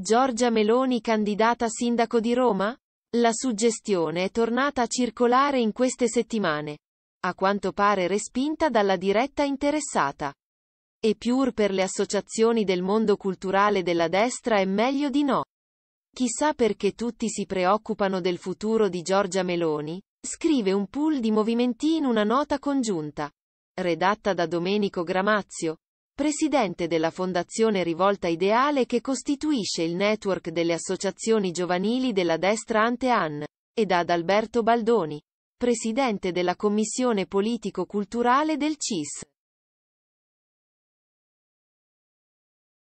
Giorgia Meloni candidata sindaco di Roma? La suggestione è tornata a circolare in queste settimane. A quanto pare respinta dalla diretta interessata. E pur per le associazioni del mondo culturale della destra è meglio di no. Chissà perché tutti si preoccupano del futuro di Giorgia Meloni, scrive un pool di movimenti in una nota congiunta, redatta da Domenico Gramazio, presidente della Fondazione Rivolta Ideale che costituisce il network delle associazioni giovanili della destra Antean, ed ad Alberto Baldoni, presidente della Commissione Politico-Culturale del CIS.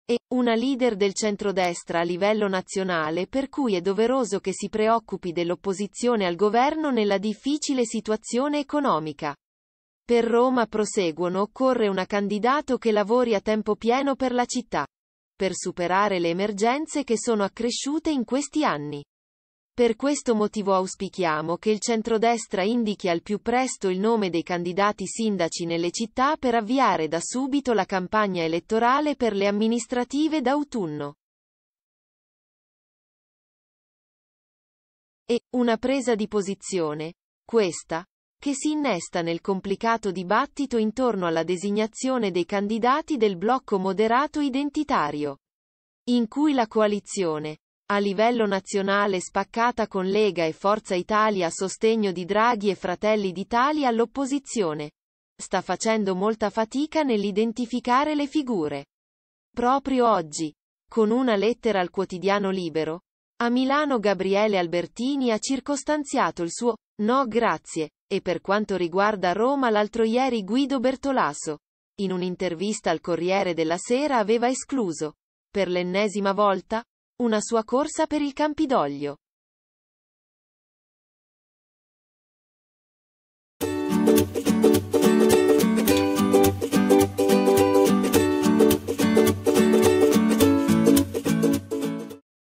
e una leader del centrodestra a livello nazionale per cui è doveroso che si preoccupi dell'opposizione al governo nella difficile situazione economica. Per Roma proseguono occorre una candidato che lavori a tempo pieno per la città. Per superare le emergenze che sono accresciute in questi anni. Per questo motivo auspichiamo che il centrodestra indichi al più presto il nome dei candidati sindaci nelle città per avviare da subito la campagna elettorale per le amministrative d'autunno. E, una presa di posizione. Questa, che si innesta nel complicato dibattito intorno alla designazione dei candidati del blocco moderato identitario, in cui la coalizione, a livello nazionale spaccata con Lega e Forza Italia a sostegno di Draghi e Fratelli d'Italia all'opposizione, sta facendo molta fatica nell'identificare le figure. Proprio oggi, con una lettera al quotidiano libero, a Milano Gabriele Albertini ha circostanziato il suo no grazie e per quanto riguarda Roma l'altro ieri Guido Bertolaso. In un'intervista al Corriere della Sera aveva escluso, per l'ennesima volta, una sua corsa per il Campidoglio.